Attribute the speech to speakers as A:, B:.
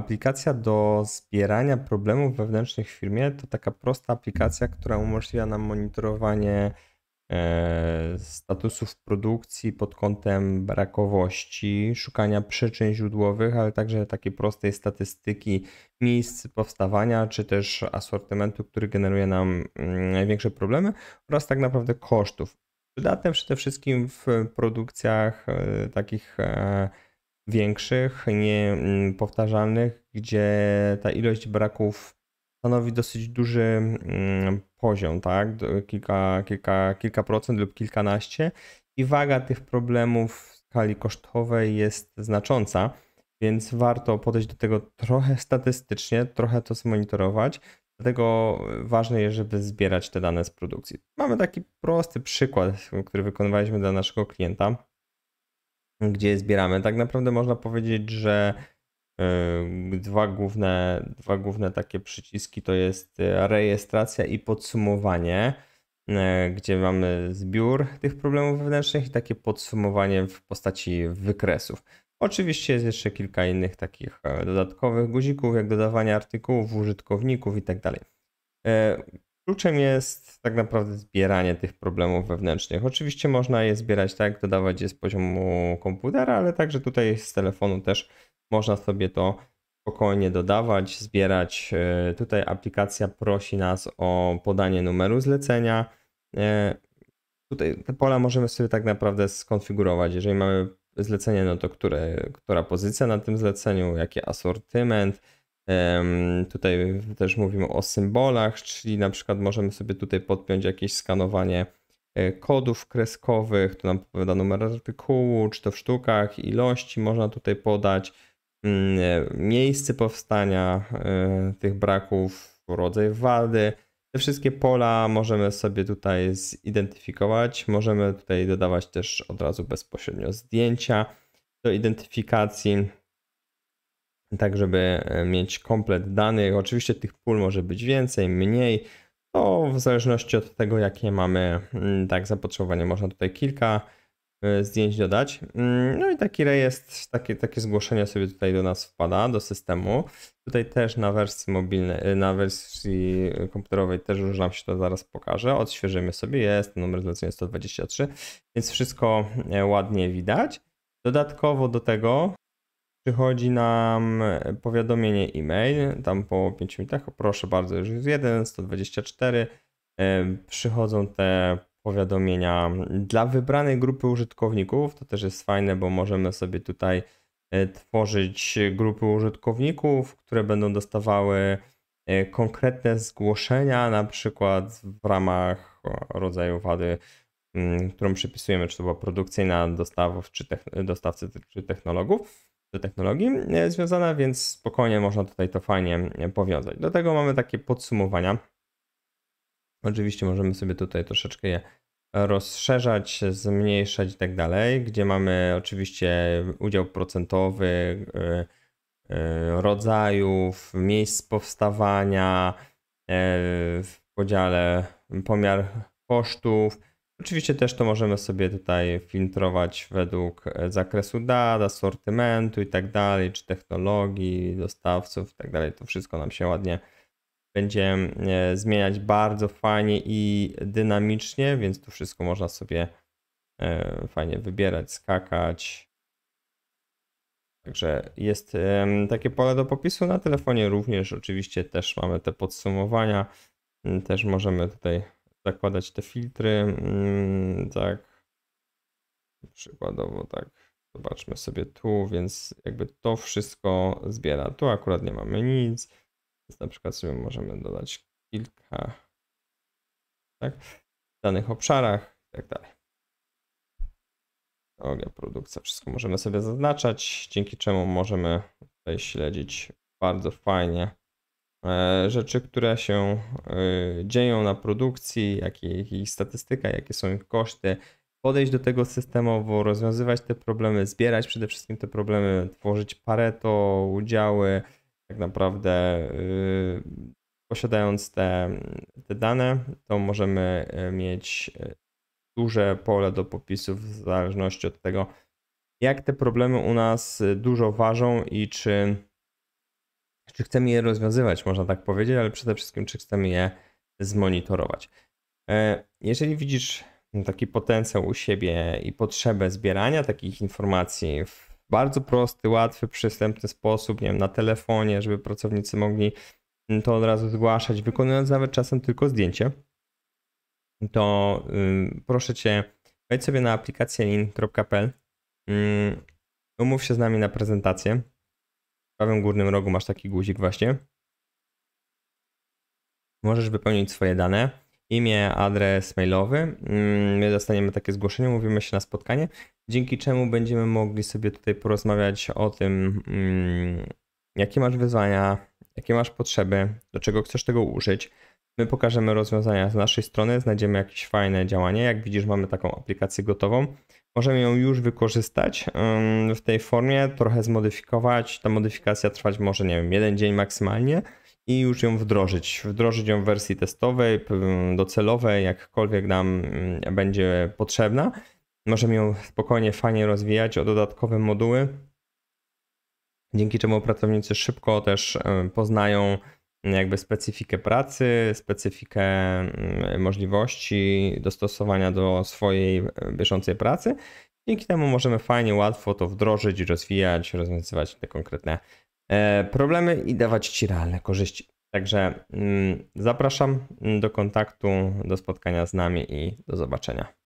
A: Aplikacja do zbierania problemów wewnętrznych w firmie to taka prosta aplikacja, która umożliwia nam monitorowanie e, statusów produkcji pod kątem brakowości, szukania przyczyn źródłowych, ale także takiej prostej statystyki miejsc powstawania, czy też asortymentu, który generuje nam mm, największe problemy oraz tak naprawdę kosztów. Przydatne przede wszystkim w produkcjach e, takich e, większych, niepowtarzalnych, mm, gdzie ta ilość braków stanowi dosyć duży mm, poziom, tak? Kilka, kilka, kilka procent lub kilkanaście i waga tych problemów w skali kosztowej jest znacząca, więc warto podejść do tego trochę statystycznie, trochę to zmonitorować. Dlatego ważne jest, żeby zbierać te dane z produkcji. Mamy taki prosty przykład, który wykonywaliśmy dla naszego klienta gdzie je zbieramy. Tak naprawdę można powiedzieć, że e, dwa główne, dwa główne takie przyciski to jest e, rejestracja i podsumowanie, e, gdzie mamy zbiór tych problemów wewnętrznych i takie podsumowanie w postaci wykresów. Oczywiście jest jeszcze kilka innych takich dodatkowych guzików, jak dodawanie artykułów, użytkowników itd. Tak Kluczem jest tak naprawdę zbieranie tych problemów wewnętrznych. Oczywiście można je zbierać tak, dodawać je z poziomu komputera, ale także tutaj z telefonu też można sobie to spokojnie dodawać, zbierać. E, tutaj aplikacja prosi nas o podanie numeru zlecenia. E, tutaj te pola możemy sobie tak naprawdę skonfigurować. Jeżeli mamy zlecenie, no to które, która pozycja na tym zleceniu, jaki asortyment, Tutaj też mówimy o symbolach, czyli na przykład możemy sobie tutaj podpiąć jakieś skanowanie e, kodów kreskowych, to nam powiada numer artykułu, czy to w sztukach, ilości można tutaj podać, mm, e, miejsce powstania e, tych braków, rodzaj wady. Te wszystkie pola możemy sobie tutaj zidentyfikować. Możemy tutaj dodawać też od razu bezpośrednio zdjęcia do identyfikacji tak żeby e, mieć komplet danych. Oczywiście tych pól może być więcej, mniej. To w zależności od tego, jakie mamy mm, tak zapotrzebowanie, można tutaj kilka e, zdjęć dodać. Mm, no i taki rejestr, takie, takie zgłoszenie sobie tutaj do nas wpada, do systemu. Tutaj też na wersji mobilnej, e, na wersji komputerowej też już nam się to zaraz pokaże. Odświeżymy sobie, jest numer zlecenia 123, więc wszystko ładnie widać. Dodatkowo do tego przychodzi nam e, powiadomienie e-mail, tam po 5 minutach, proszę bardzo, już jest 1, 124, e, przychodzą te powiadomienia dla wybranej grupy użytkowników, to też jest fajne, bo możemy sobie tutaj e, tworzyć grupy użytkowników, które będą dostawały konkretne zgłoszenia, na przykład w ramach rodzaju wady, mm, którą przypisujemy, czy to była produkcyjna dostawa, czy dostawcy, czy technologów do technologii e, związana, więc spokojnie można tutaj to fajnie e, powiązać. Do tego mamy takie podsumowania. Oczywiście możemy sobie tutaj troszeczkę je rozszerzać, zmniejszać i tak dalej, gdzie mamy oczywiście udział procentowy, e, rodzajów, miejsc powstawania, w podziale pomiar kosztów, Oczywiście też to możemy sobie tutaj filtrować według e, zakresu dat, asortymentu i tak dalej, czy technologii, dostawców i tak dalej. To wszystko nam się ładnie będzie e, zmieniać bardzo fajnie i dynamicznie, więc tu wszystko można sobie e, fajnie wybierać, skakać. Także jest takie pole do popisu na telefonie również. Oczywiście też mamy te podsumowania. Mm, też możemy tutaj zakładać te filtry. Mm, tak. Przykładowo tak. Zobaczmy sobie tu, więc jakby to wszystko zbiera. Tu akurat nie mamy nic. Więc na przykład sobie możemy dodać kilka tak, w danych obszarach i tak dalej. Technologia, produkcja, wszystko możemy sobie zaznaczać, dzięki czemu możemy tutaj śledzić bardzo fajnie E, rzeczy, które się e, dzieją na produkcji, jakie ich, ich statystyka, jakie są ich koszty, podejść do tego systemowo, rozwiązywać te problemy, zbierać przede wszystkim te problemy, tworzyć pareto, udziały, tak naprawdę e, posiadając te, te dane, to możemy mieć duże pole do popisów w zależności od tego, jak te problemy u nas dużo ważą i czy czy chcemy je rozwiązywać, można tak powiedzieć, ale przede wszystkim, czy chcemy je zmonitorować. E, jeżeli widzisz taki potencjał u siebie i potrzebę zbierania takich informacji w bardzo prosty, łatwy, przystępny sposób, nie wiem, na telefonie, żeby pracownicy mogli to od razu zgłaszać, wykonując nawet czasem tylko zdjęcie, to proszę Cię, wejdź sobie na aplikację lin.pl, yy, umów się z nami na prezentację prawym górnym rogu masz taki guzik właśnie. Możesz wypełnić swoje dane, imię, adres mailowy. Mm, my dostaniemy takie zgłoszenie, mówimy się na spotkanie, dzięki czemu będziemy mogli sobie tutaj porozmawiać o tym, mm, jakie masz wyzwania, jakie masz potrzeby, do czego chcesz tego użyć, My pokażemy rozwiązania z naszej strony, znajdziemy jakieś fajne działanie. Jak widzisz, mamy taką aplikację gotową. Możemy ją już wykorzystać w tej formie, trochę zmodyfikować. Ta modyfikacja trwać może, nie wiem, jeden dzień maksymalnie i już ją wdrożyć. Wdrożyć ją w wersji testowej, docelowej, jakkolwiek nam mm, będzie potrzebna. Możemy ją spokojnie, fajnie rozwijać o dodatkowe moduły, dzięki czemu pracownicy szybko też poznają jakby specyfikę pracy, specyfikę mm, możliwości dostosowania do swojej e, bieżącej pracy. Dzięki temu możemy fajnie, łatwo to wdrożyć, rozwijać, rozwiązywać te konkretne e, problemy i dawać Ci realne korzyści. Także mm, zapraszam do kontaktu, do spotkania z nami i do zobaczenia.